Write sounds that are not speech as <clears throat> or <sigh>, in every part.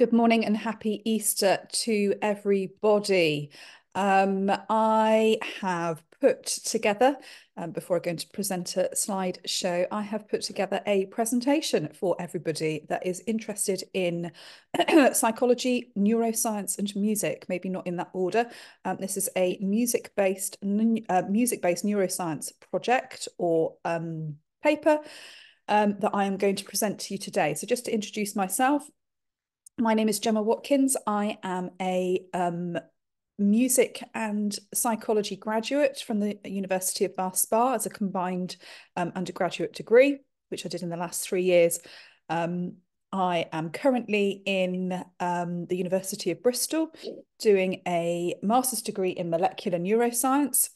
Good morning and happy Easter to everybody. Um, I have put together, um, before I go into present a slideshow, I have put together a presentation for everybody that is interested in <clears throat> psychology, neuroscience and music, maybe not in that order. Um, this is a music-based uh, music-based neuroscience project or um, paper. Um, that I am going to present to you today. So just to introduce myself, my name is Gemma Watkins. I am a um, music and psychology graduate from the University of Bath Spa as a combined um, undergraduate degree, which I did in the last three years. Um, I am currently in um, the University of Bristol doing a master's degree in molecular neuroscience.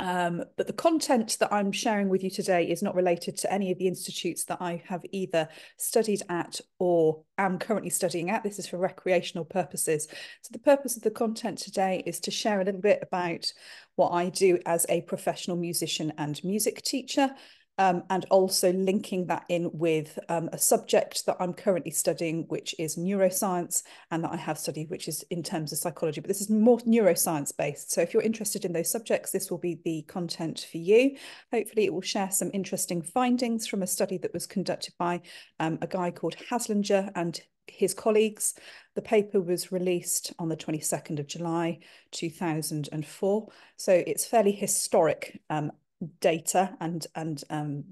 Um, but the content that I'm sharing with you today is not related to any of the institutes that I have either studied at or am currently studying at. This is for recreational purposes. So, the purpose of the content today is to share a little bit about what I do as a professional musician and music teacher, um, and also linking that in with um, a subject that I'm currently studying, which is neuroscience, and that I have studied, which is in terms of psychology. But this is more neuroscience based. So if you're interested in those subjects, this will be the content for you. Hopefully, it will share some interesting findings from a study that was conducted by um, a guy called Haslinger and his colleagues. The paper was released on the 22nd of July 2004, so it's fairly historic um, data and and um,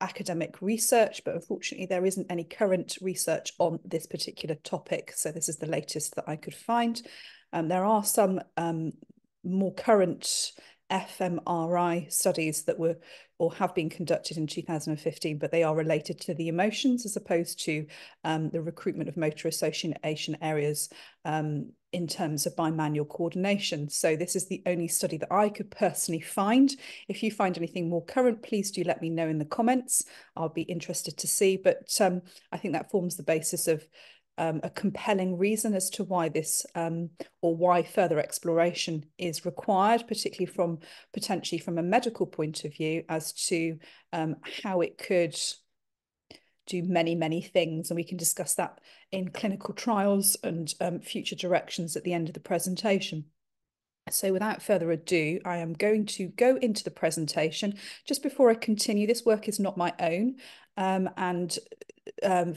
academic research, but unfortunately there isn't any current research on this particular topic. So this is the latest that I could find. Um, there are some um, more current fMRI studies that were or have been conducted in 2015, but they are related to the emotions as opposed to um, the recruitment of motor association areas um, in terms of bimanual coordination. So this is the only study that I could personally find. If you find anything more current, please do let me know in the comments. I'll be interested to see, but um, I think that forms the basis of um, a compelling reason as to why this um, or why further exploration is required, particularly from potentially from a medical point of view as to um, how it could do many, many things. And we can discuss that in clinical trials and um, future directions at the end of the presentation. So without further ado, I am going to go into the presentation. Just before I continue, this work is not my own. Um, and um,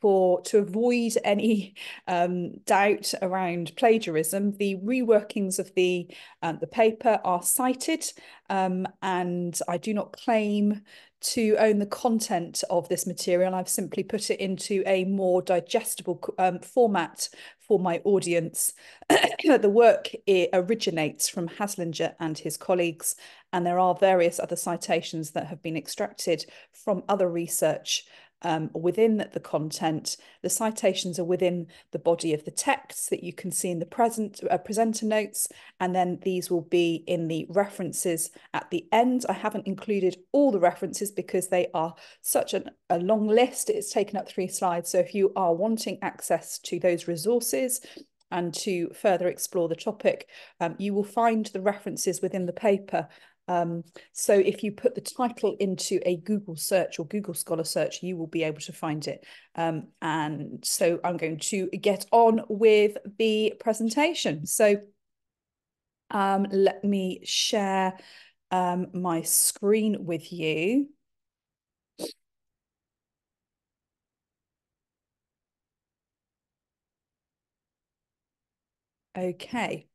for to avoid any um, doubt around plagiarism, the reworkings of the um, the paper are cited, um, and I do not claim to own the content of this material. I've simply put it into a more digestible um, format for my audience. <coughs> the work originates from Haslinger and his colleagues, and there are various other citations that have been extracted from other research um, within the content. The citations are within the body of the text that you can see in the present uh, presenter notes, and then these will be in the references at the end. I haven't included all the references because they are such an, a long list. It's taken up three slides. So if you are wanting access to those resources, and to further explore the topic, um, you will find the references within the paper um, so if you put the title into a Google search or Google Scholar search, you will be able to find it. Um, and so I'm going to get on with the presentation. So um, let me share um, my screen with you. Okay.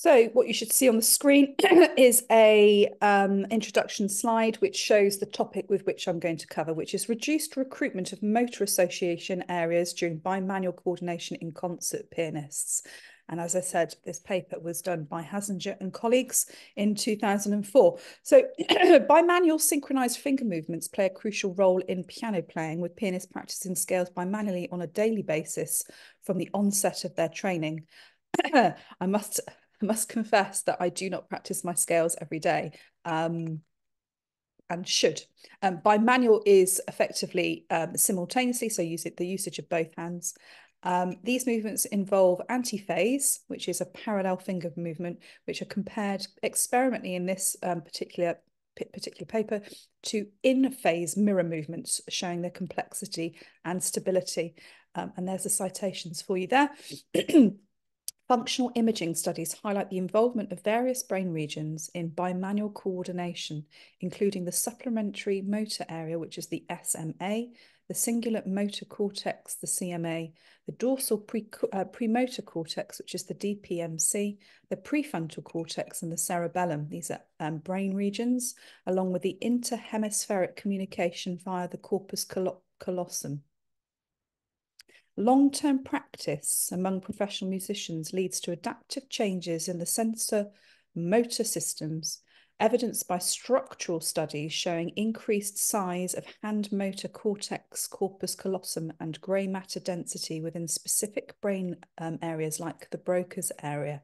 So what you should see on the screen <clears throat> is a um, introduction slide which shows the topic with which I'm going to cover, which is reduced recruitment of motor association areas during bimanual coordination in concert pianists. And as I said, this paper was done by Hasinger and colleagues in 2004. So <clears throat> bimanual synchronized finger movements play a crucial role in piano playing, with pianists practicing scales bimanually on a daily basis from the onset of their training. <clears throat> I must I must confess that I do not practice my scales every day um, and should. Um, bimanual is effectively um, simultaneously, so use it, the usage of both hands. Um, these movements involve antiphase, which is a parallel finger movement, which are compared experimentally in this um, particular particular paper to in-phase mirror movements, showing their complexity and stability. Um, and there's the citations for you there. <clears throat> Functional imaging studies highlight the involvement of various brain regions in bimanual coordination, including the supplementary motor area, which is the SMA, the cingulate motor cortex, the CMA, the dorsal pre, uh, premotor cortex, which is the DPMC, the prefrontal cortex, and the cerebellum. These are um, brain regions, along with the interhemispheric communication via the corpus callosum. Long term practice among professional musicians leads to adaptive changes in the sensor motor systems, evidenced by structural studies showing increased size of hand motor cortex, corpus callosum, and grey matter density within specific brain um, areas like the Broca's area.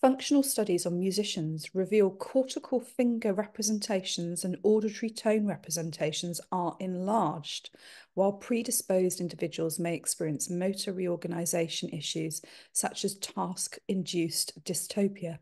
Functional studies on musicians reveal cortical finger representations and auditory tone representations are enlarged, while predisposed individuals may experience motor reorganization issues such as task-induced dystopia.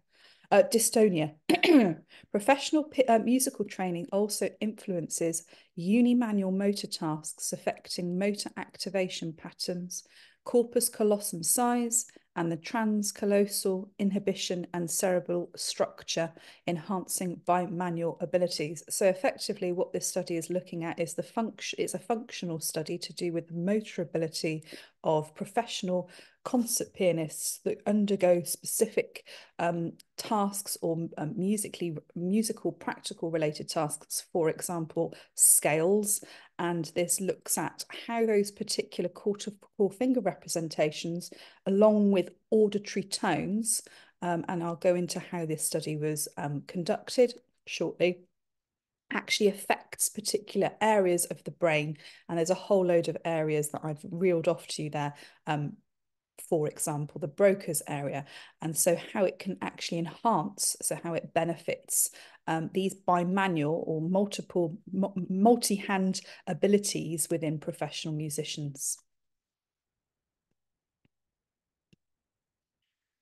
Uh, dystonia. <clears throat> Professional uh, musical training also influences unimanual motor tasks affecting motor activation patterns, corpus callosum size, and the transcallosal inhibition and cerebral structure, enhancing bimanual abilities. So effectively, what this study is looking at is the function. It's a functional study to do with motor ability of professional concert pianists that undergo specific um, tasks or um, musically musical practical related tasks for example scales and this looks at how those particular quarter finger representations along with auditory tones um, and I'll go into how this study was um, conducted shortly actually affects particular areas of the brain. And there's a whole load of areas that I've reeled off to you there. Um, for example, the broker's area, and so how it can actually enhance, so how it benefits um, these bimanual or multiple, multi hand abilities within professional musicians.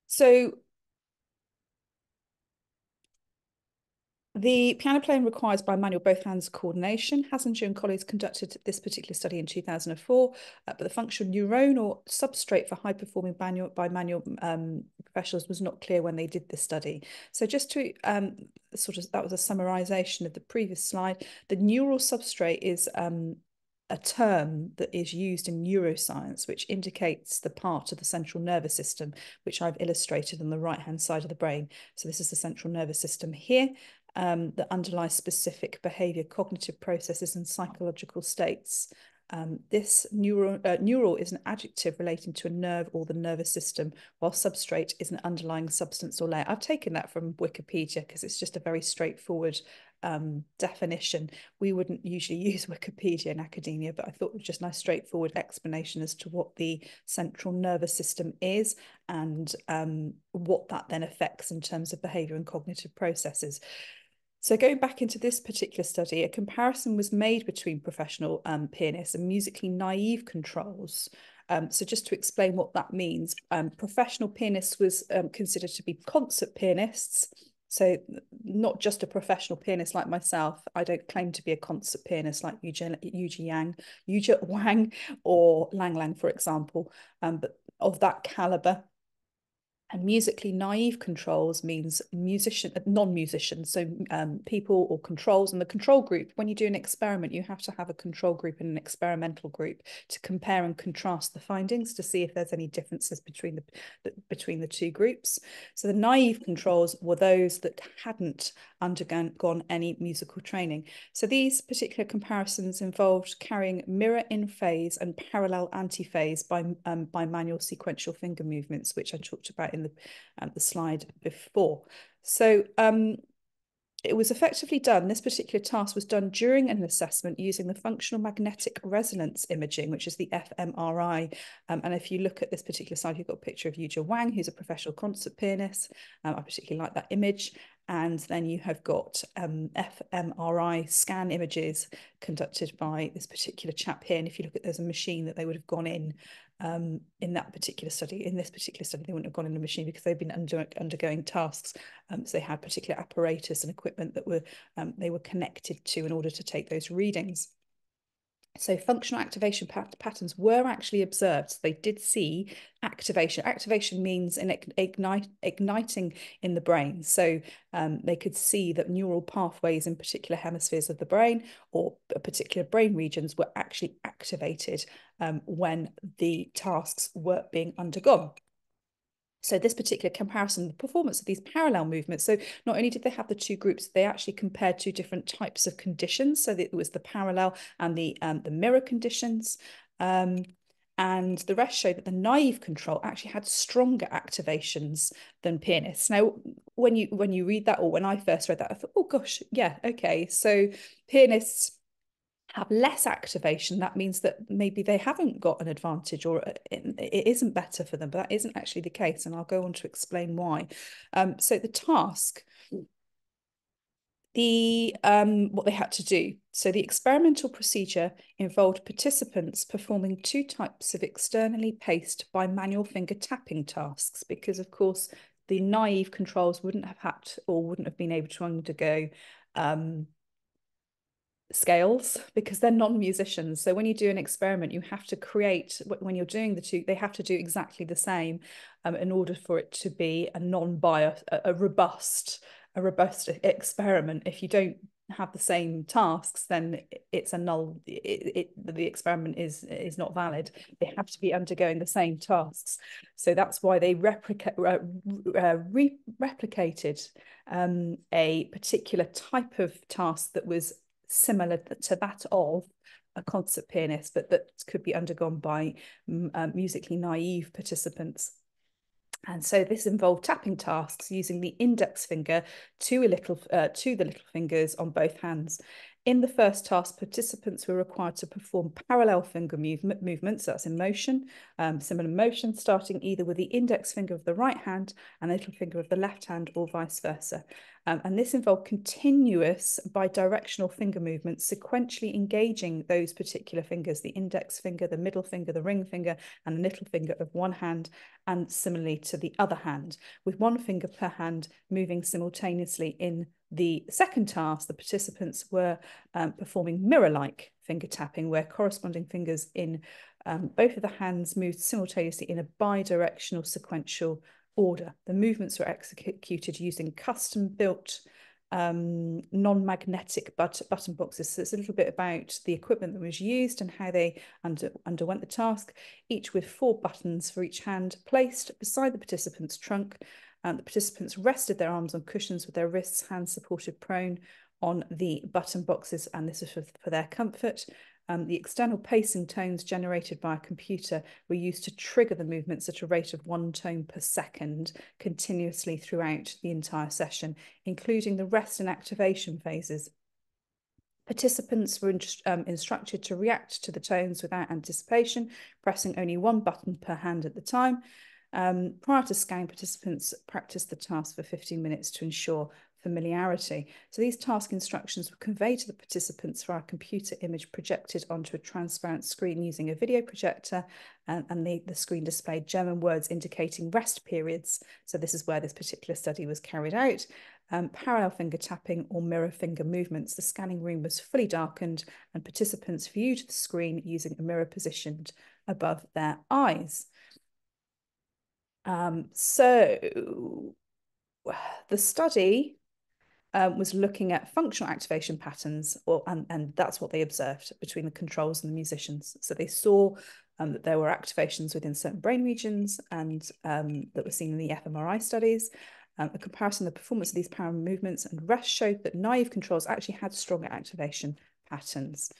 So The piano playing requires by manual both hands coordination. Hassinger and colleagues conducted this particular study in 2004, uh, but the functional neuronal substrate for high performing manual, by manual um, professionals was not clear when they did this study. So just to um, sort of, that was a summarization of the previous slide. The neural substrate is um, a term that is used in neuroscience, which indicates the part of the central nervous system, which I've illustrated on the right hand side of the brain. So, this is the central nervous system here um, that underlie specific behavior, cognitive processes, and psychological states. Um, this neural, uh, neural is an adjective relating to a nerve or the nervous system, while substrate is an underlying substance or layer. I've taken that from Wikipedia because it's just a very straightforward um, definition. We wouldn't usually <laughs> use Wikipedia in academia, but I thought it was just a nice, straightforward explanation as to what the central nervous system is and um, what that then affects in terms of behavior and cognitive processes. So, going back into this particular study, a comparison was made between professional um, pianists and musically naive controls. Um, so, just to explain what that means, um, professional pianists was um, considered to be concert pianists. So, not just a professional pianist like myself. I don't claim to be a concert pianist like Yuji, Yuji Yang, Yuji Wang, or Lang Lang, for example. Um, but of that caliber, and musically naive controls means musician, uh, non-musicians, so um, people or controls. And the control group, when you do an experiment, you have to have a control group and an experimental group to compare and contrast the findings to see if there's any differences between the between the two groups. So the naive controls were those that hadn't undergone any musical training. So these particular comparisons involved carrying mirror in phase and parallel antiphase by um, by manual sequential finger movements, which I talked about in the, uh, the slide before. So um, it was effectively done, this particular task was done during an assessment using the functional magnetic resonance imaging, which is the fMRI. Um, and if you look at this particular slide, you've got a picture of Yuja Wang, who's a professional concert pianist. Um, I particularly like that image and then you have got um, fMRI scan images conducted by this particular chap here. And if you look at, there's a machine that they would have gone in um, in that particular study. In this particular study, they wouldn't have gone in the machine because they've been under, undergoing tasks. Um, so they had particular apparatus and equipment that were um, they were connected to in order to take those readings. So functional activation pat patterns were actually observed. So they did see activation. Activation means an ignite, igniting in the brain. So um, they could see that neural pathways in particular hemispheres of the brain or particular brain regions were actually activated um, when the tasks were being undergone. So this particular comparison, the performance of these parallel movements. So not only did they have the two groups, they actually compared two different types of conditions. So it was the parallel and the um, the mirror conditions. Um, and the rest showed that the naive control actually had stronger activations than pianists. Now, when you when you read that, or when I first read that, I thought, oh gosh, yeah, okay. So pianists have less activation, that means that maybe they haven't got an advantage or uh, it isn't better for them, but that isn't actually the case. And I'll go on to explain why. Um, so the task, the um, what they had to do. So the experimental procedure involved participants performing two types of externally paced by manual finger tapping tasks, because of course the naive controls wouldn't have had or wouldn't have been able to undergo um, scales because they're non-musicians so when you do an experiment you have to create when you're doing the two they have to do exactly the same um, in order for it to be a non-bias a, a robust a robust experiment if you don't have the same tasks then it's a null it, it, the experiment is is not valid they have to be undergoing the same tasks so that's why they replicate uh, uh, re replicated um, a particular type of task that was similar to that of a concert pianist, but that could be undergone by um, musically naive participants. And so this involved tapping tasks using the index finger to, little, uh, to the little fingers on both hands. In the first task, participants were required to perform parallel finger movements, so that's in motion, um, similar motion, starting either with the index finger of the right hand and the little finger of the left hand or vice versa. Um, and this involved continuous bidirectional finger movements, sequentially engaging those particular fingers, the index finger, the middle finger, the ring finger, and the little finger of one hand, and similarly to the other hand, with one finger per hand moving simultaneously in the second task, the participants were um, performing mirror-like finger tapping, where corresponding fingers in um, both of the hands moved simultaneously in a bidirectional sequential order. The movements were executed using custom-built um, non-magnetic but button boxes. So it's a little bit about the equipment that was used and how they under underwent the task, each with four buttons for each hand placed beside the participant's trunk the participants rested their arms on cushions with their wrists, hands supported prone on the button boxes, and this was for, for their comfort. Um, the external pacing tones generated by a computer were used to trigger the movements at a rate of one tone per second continuously throughout the entire session, including the rest and activation phases. Participants were um, instructed to react to the tones without anticipation, pressing only one button per hand at the time. Um, prior to scanning, participants practiced the task for 15 minutes to ensure familiarity. So these task instructions were conveyed to the participants for a computer image projected onto a transparent screen using a video projector and, uh, and the, the screen displayed German words indicating rest periods. So this is where this particular study was carried out. Um, parallel finger tapping or mirror finger movements. The scanning room was fully darkened and participants viewed the screen using a mirror positioned above their eyes. Um, so <sighs> the study um, was looking at functional activation patterns, or, and, and that's what they observed between the controls and the musicians. So they saw um, that there were activations within certain brain regions and um, that were seen in the fMRI studies. Um, a comparison of the performance of these power movements and rest showed that naive controls actually had stronger activation patterns.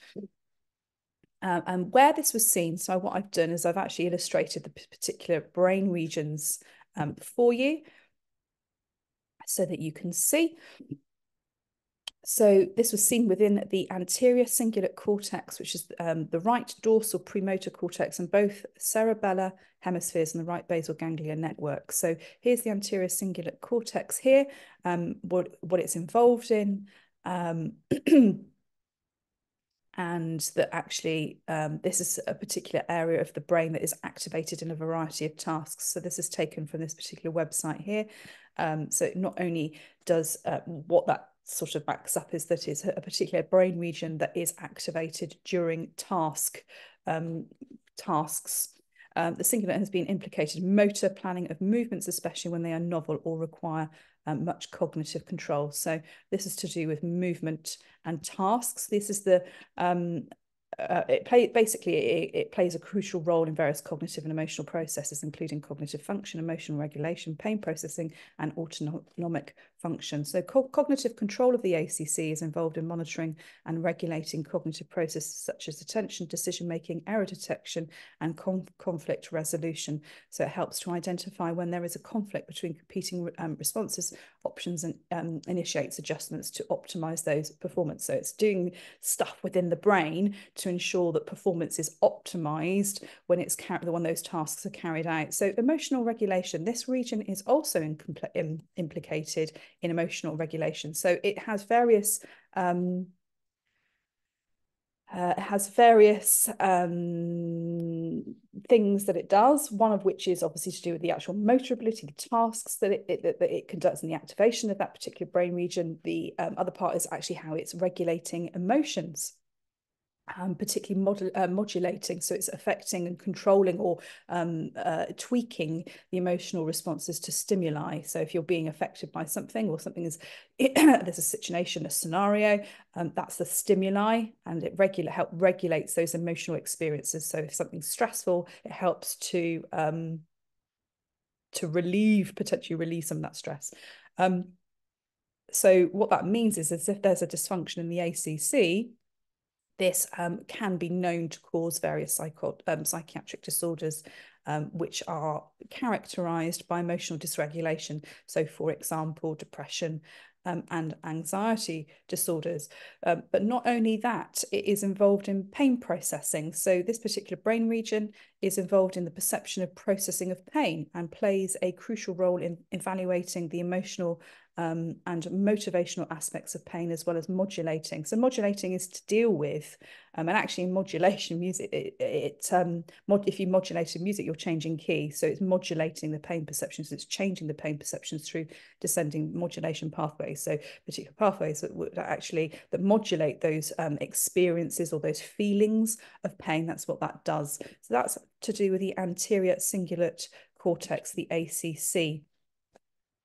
Um, and where this was seen, so what I've done is I've actually illustrated the particular brain regions um, for you so that you can see. So this was seen within the anterior cingulate cortex, which is um, the right dorsal premotor cortex and both cerebellar hemispheres and the right basal ganglia network. So here's the anterior cingulate cortex here, um, what, what it's involved in. Um, <clears throat> and that actually um, this is a particular area of the brain that is activated in a variety of tasks. So this is taken from this particular website here. Um, so not only does uh, what that sort of backs up is that is a particular brain region that is activated during task um, tasks. Um, the cingulate has been implicated motor planning of movements, especially when they are novel or require um, much cognitive control. So this is to do with movement and tasks. This is the um, uh, it play, basically it, it, plays a crucial role in various cognitive and emotional processes, including cognitive function, emotional regulation, pain processing, and autonomic function. So co cognitive control of the ACC is involved in monitoring and regulating cognitive processes such as attention, decision making, error detection, and conflict resolution. So it helps to identify when there is a conflict between competing um, responses options and um, initiates adjustments to optimize those performance. So it's doing stuff within the brain to ensure that performance is optimized when it's when those tasks are carried out. So emotional regulation. This region is also in impl implicated in emotional regulation. So it has various um, uh, has various um, things that it does. One of which is obviously to do with the actual motor ability, the tasks that it, it that, that it conducts, and the activation of that particular brain region. The um, other part is actually how it's regulating emotions um, particularly mod uh, modulating, so it's affecting and controlling or um, uh, tweaking the emotional responses to stimuli. So if you're being affected by something or something is <clears throat> there's a situation, a scenario, um, that's the stimuli, and it regular help regulates those emotional experiences. So if something's stressful, it helps to um, to relieve potentially release some of that stress. Um, so what that means is, is if there's a dysfunction in the ACC, this um, can be known to cause various psycho um, psychiatric disorders, um, which are characterized by emotional dysregulation. So, for example, depression um, and anxiety disorders. Um, but not only that, it is involved in pain processing. So, this particular brain region is involved in the perception of processing of pain and plays a crucial role in evaluating the emotional um, and motivational aspects of pain as well as modulating. So modulating is to deal with, um, and actually in modulation music, it, it um, mod, if you modulate music, you're changing key. So it's modulating the pain perceptions. It's changing the pain perceptions through descending modulation pathways. So particular pathways that would actually that modulate those um, experiences or those feelings of pain. That's what that does. So that's to do with the anterior cingulate cortex, the ACC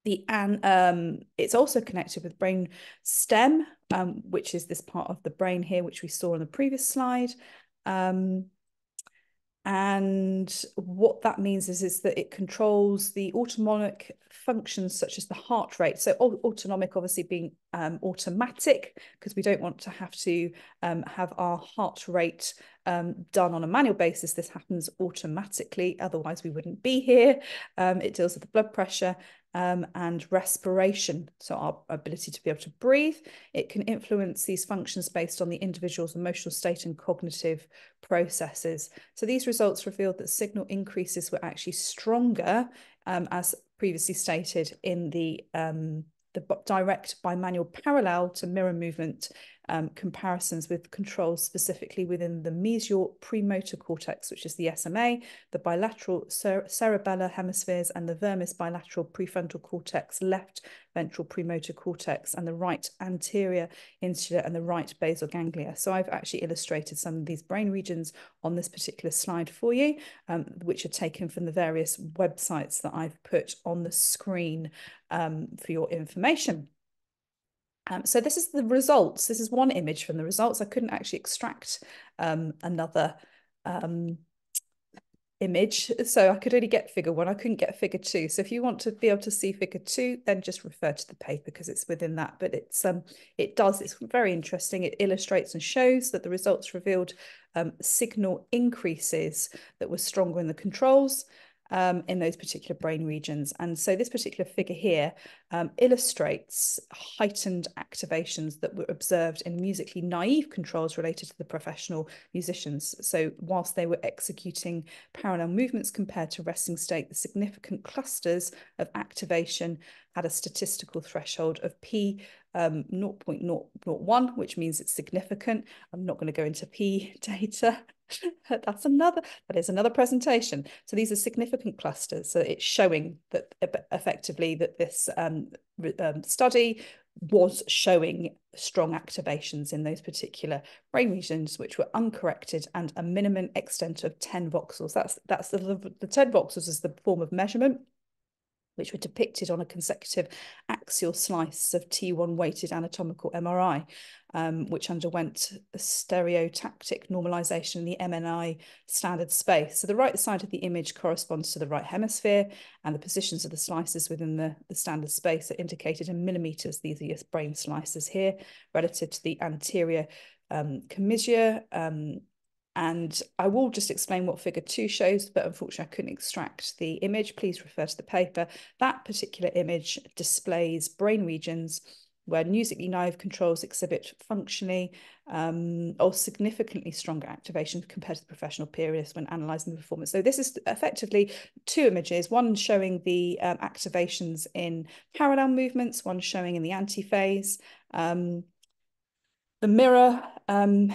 the and um, it's also connected with brain stem, um, which is this part of the brain here, which we saw on the previous slide. Um, and what that means is, is that it controls the autonomic functions such as the heart rate. So autonomic obviously being um, automatic because we don't want to have to um, have our heart rate um, done on a manual basis, this happens automatically, otherwise, we wouldn't be here. Um, it deals with the blood pressure um, and respiration, so our ability to be able to breathe. It can influence these functions based on the individual's emotional state and cognitive processes. So these results revealed that signal increases were actually stronger, um, as previously stated, in the um, the direct bimanual parallel to mirror movement um, comparisons with controls specifically within the mesial premotor cortex, which is the SMA, the bilateral cere cerebellar hemispheres, and the vermis bilateral prefrontal cortex, left ventral premotor cortex, and the right anterior insula and the right basal ganglia. So I've actually illustrated some of these brain regions on this particular slide for you, um, which are taken from the various websites that I've put on the screen um, for your information. Um, so this is the results. This is one image from the results. I couldn't actually extract um, another um, image. So I could only get figure one. I couldn't get figure two. So if you want to be able to see figure two, then just refer to the paper because it's within that. But it's um, it does, it's very interesting. It illustrates and shows that the results revealed um, signal increases that were stronger in the controls um, in those particular brain regions. And so this particular figure here um, illustrates heightened activations that were observed in musically naive controls related to the professional musicians. So whilst they were executing parallel movements compared to resting state, the significant clusters of activation had a statistical threshold of p um, 0.001, which means it's significant. I'm not going to go into P <laughs> data. <laughs> That's another, that is another presentation. So these are significant clusters. So it's showing that effectively that this um, um, study was showing strong activations in those particular brain regions, which were uncorrected and a minimum extent of 10 voxels. That's that's the, the 10 voxels is the form of measurement which were depicted on a consecutive axial slice of T1 weighted anatomical MRI, um, which underwent stereotactic normalization in the MNI standard space. So the right side of the image corresponds to the right hemisphere, and the positions of the slices within the, the standard space are indicated in millimeters. These are brain slices here relative to the anterior um, commissure, um, and I will just explain what figure two shows, but unfortunately I couldn't extract the image. Please refer to the paper. That particular image displays brain regions where musically naive controls exhibit functionally um, or significantly stronger activation compared to the professional periods when analysing the performance. So this is effectively two images, one showing the um, activations in parallel movements, one showing in the antiphase. Um, the mirror um,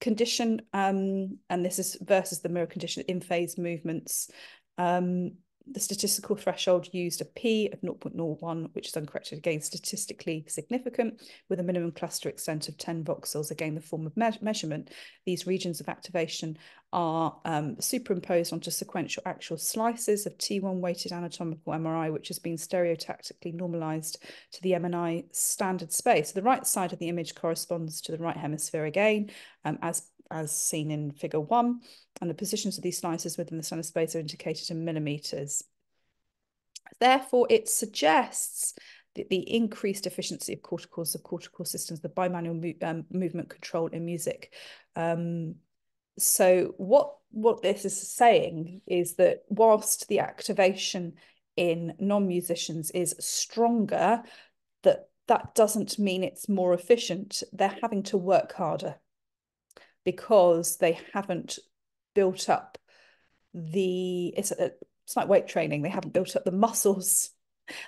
condition, um, and this is versus the mirror condition in phase movements. Um, the statistical threshold used a p of 0.01, which is uncorrected again statistically significant, with a minimum cluster extent of 10 voxels, again the form of me measurement. These regions of activation are um, superimposed onto sequential actual slices of T1 weighted anatomical MRI, which has been stereotactically normalized to the MNI standard space. So the right side of the image corresponds to the right hemisphere again, um, as, as seen in figure one, and the positions of these slices within the standard space are indicated in millimeters. Therefore, it suggests that the increased efficiency of corticals of cortical systems, the bimanual mo um, movement control in music um, so what what this is saying is that whilst the activation in non-musicians is stronger that that doesn't mean it's more efficient they're having to work harder because they haven't built up the it's, a, uh, it's like weight training they haven't built up the muscles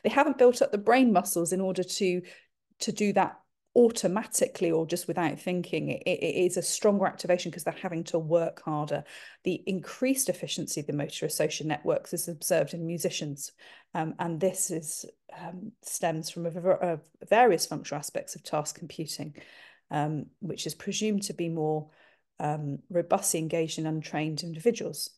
they haven't built up the brain muscles in order to to do that automatically or just without thinking it, it is a stronger activation because they're having to work harder the increased efficiency of the motor association networks is observed in musicians um, and this is um, stems from a, a various functional aspects of task computing um, which is presumed to be more um, robustly engaged in untrained individuals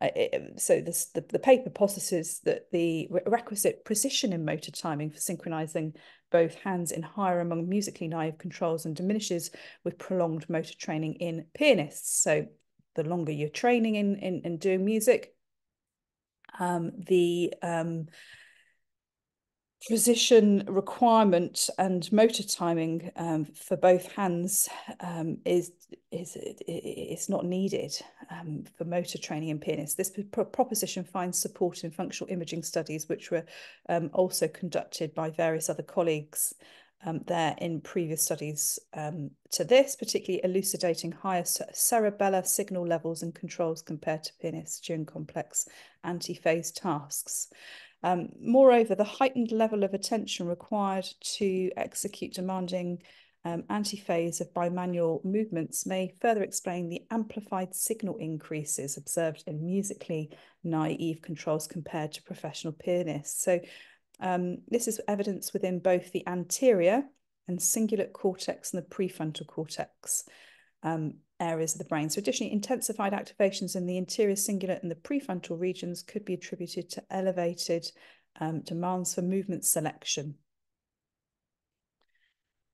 it, um, so this, the, the paper posits that the requisite precision in motor timing for synchronizing both hands in higher among musically naive controls and diminishes with prolonged motor training in pianists. So the longer you're training in, in, in doing music, um, the um, Position requirement and motor timing um, for both hands um, is is is not needed um, for motor training in pianists. This proposition finds support in functional imaging studies, which were um, also conducted by various other colleagues um, there in previous studies um, to this, particularly elucidating higher cerebellar signal levels and controls compared to pianists during complex anti-phase tasks. Um, moreover, the heightened level of attention required to execute demanding um, antiphase of bimanual movements may further explain the amplified signal increases observed in musically naive controls compared to professional pianists. So um, this is evidence within both the anterior and cingulate cortex and the prefrontal cortex. Um, areas of the brain. So additionally, intensified activations in the interior cingulate and the prefrontal regions could be attributed to elevated um, demands for movement selection.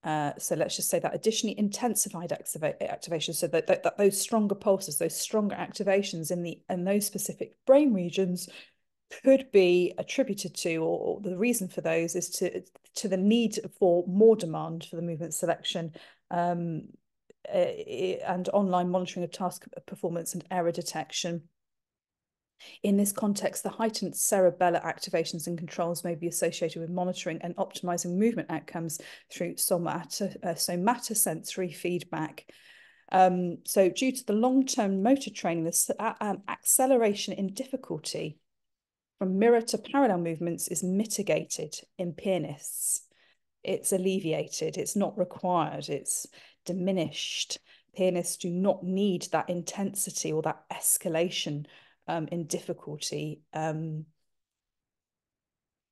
Uh, so let's just say that additionally intensified activa activation, so that, that, that, those stronger pulses, those stronger activations in the in those specific brain regions could be attributed to, or, or the reason for those is to to the need for more demand for the movement selection um, uh, and online monitoring of task performance and error detection. In this context, the heightened cerebellar activations and controls may be associated with monitoring and optimizing movement outcomes through uh, somatosensory feedback. Um, so, due to the long term motor training, this uh, um, acceleration in difficulty from mirror to parallel movements is mitigated in pianists. It's alleviated, it's not required, it's diminished. Pianists do not need that intensity or that escalation um, in difficulty. Um,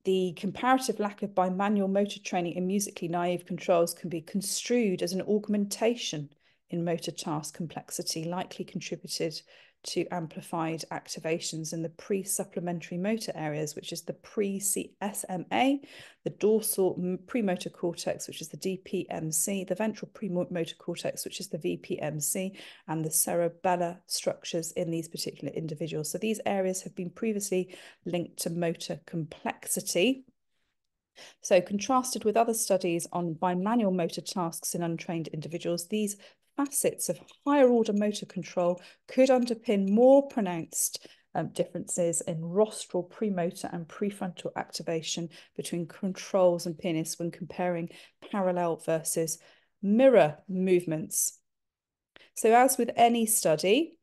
the comparative lack of bimanual motor training in musically naive controls can be construed as an augmentation in motor task complexity, likely contributed to amplified activations in the pre-supplementary motor areas, which is the pre-CSMA, the dorsal premotor cortex, which is the DPMC, the ventral premotor cortex, which is the VPMC, and the cerebellar structures in these particular individuals. So these areas have been previously linked to motor complexity so contrasted with other studies on bimanual motor tasks in untrained individuals, these facets of higher order motor control could underpin more pronounced um, differences in rostral, premotor, and prefrontal activation between controls and pianists when comparing parallel versus mirror movements. So, as with any study,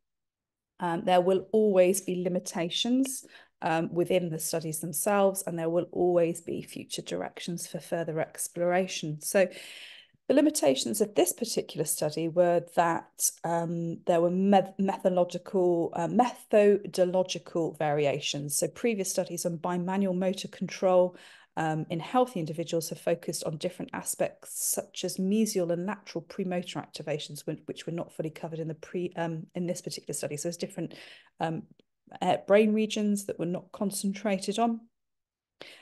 um, there will always be limitations um, within the studies themselves, and there will always be future directions for further exploration. So the limitations of this particular study were that um, there were methodological, uh, methodological variations. So previous studies on bimanual motor control um, in healthy individuals have focused on different aspects such as mesial and lateral premotor activations, which were not fully covered in the pre um, in this particular study. So there's different um, uh, brain regions that were not concentrated on.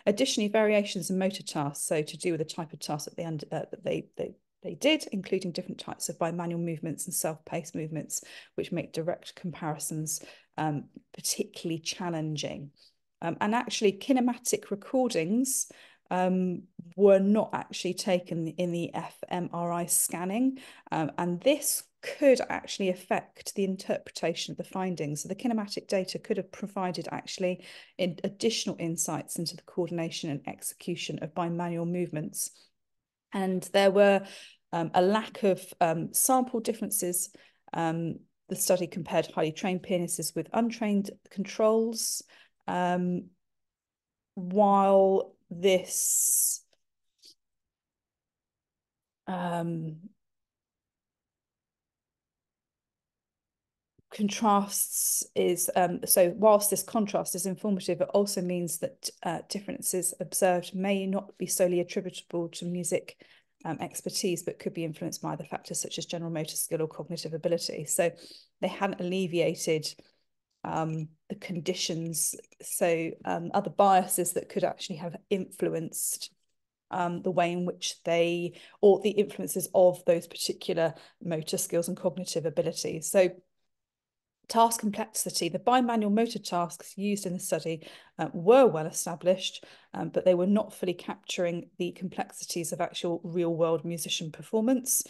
Additionally, variations in motor tasks, so to do with the type of task that they, uh, that they, they, they did, including different types of bimanual movements and self-paced movements, which make direct comparisons um, particularly challenging. Um, and actually, kinematic recordings um, were not actually taken in the fMRI scanning. Um, and this could actually affect the interpretation of the findings. So the kinematic data could have provided actually in additional insights into the coordination and execution of bimanual movements. And there were um, a lack of um, sample differences. Um, the study compared highly trained pianists with untrained controls, um, while this um, contrasts is um, so whilst this contrast is informative it also means that uh, differences observed may not be solely attributable to music um, expertise but could be influenced by other factors such as general motor skill or cognitive ability so they hadn't alleviated um, the conditions, so um, other biases that could actually have influenced um, the way in which they, or the influences of those particular motor skills and cognitive abilities. So task complexity, the bimanual motor tasks used in the study uh, were well established, um, but they were not fully capturing the complexities of actual real world musician performance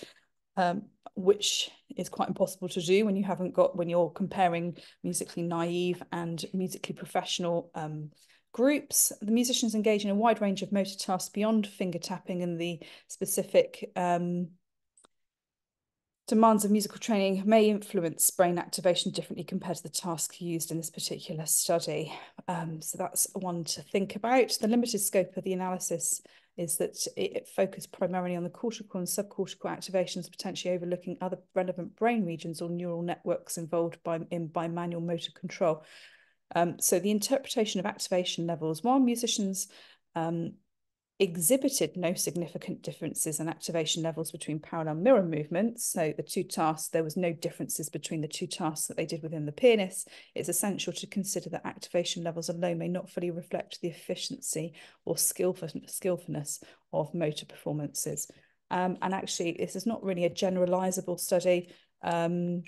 um, which is quite impossible to do when you haven't got when you're comparing musically naive and musically professional um, groups. The musicians engage in a wide range of motor tasks beyond finger tapping and the specific um, demands of musical training may influence brain activation differently compared to the task used in this particular study. Um, so that's one to think about. The limited scope of the analysis is that it focused primarily on the cortical and subcortical activations, potentially overlooking other relevant brain regions or neural networks involved by, in, by manual motor control. Um, so the interpretation of activation levels, while musicians um, exhibited no significant differences in activation levels between parallel mirror movements. So the two tasks, there was no differences between the two tasks that they did within the penis. It's essential to consider that activation levels alone may not fully reflect the efficiency or skillful, skillfulness of motor performances. Um, and actually, this is not really a generalizable study um,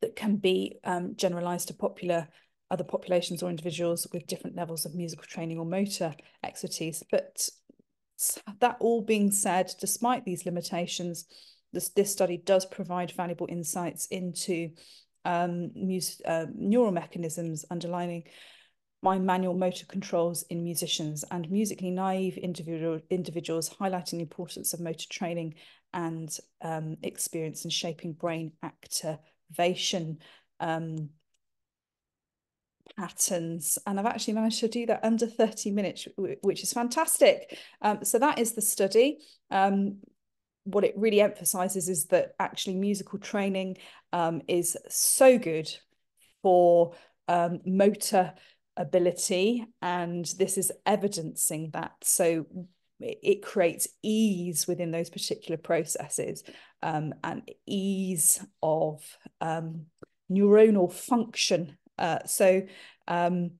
that can be um, generalized to popular other populations or individuals with different levels of musical training or motor expertise. But that all being said, despite these limitations, this, this study does provide valuable insights into um, mus- uh, neural mechanisms underlining my manual motor controls in musicians and musically naive individual, individuals, highlighting the importance of motor training and um, experience in shaping brain activation. Um, patterns and I've actually managed to do that under 30 minutes which is fantastic um, so that is the study um, what it really emphasizes is that actually musical training um, is so good for um, motor ability and this is evidencing that so it creates ease within those particular processes um, and ease of um, neuronal function uh, so um,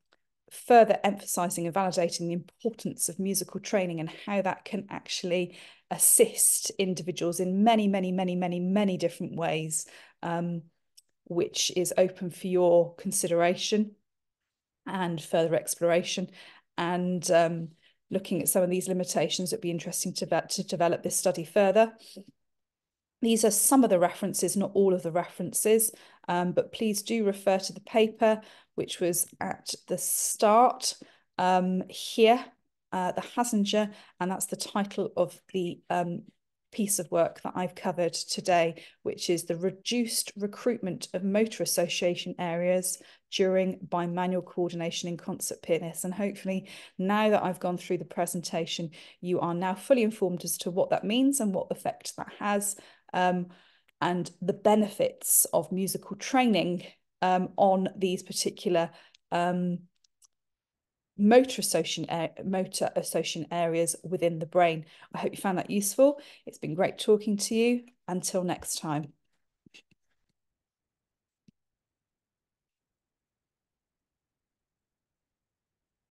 further emphasizing and validating the importance of musical training and how that can actually assist individuals in many, many, many, many, many different ways, um, which is open for your consideration and further exploration. And um, looking at some of these limitations, it'd be interesting to, to develop this study further. These are some of the references, not all of the references. Um, but please do refer to the paper, which was at the start um, here, uh, the Hasinger, and that's the title of the um, piece of work that I've covered today, which is the reduced recruitment of motor association areas during bimanual coordination in concert pianists. And hopefully now that I've gone through the presentation, you are now fully informed as to what that means and what effect that has. Um, and the benefits of musical training um, on these particular um, motor association motor association areas within the brain. I hope you found that useful. It's been great talking to you. Until next time.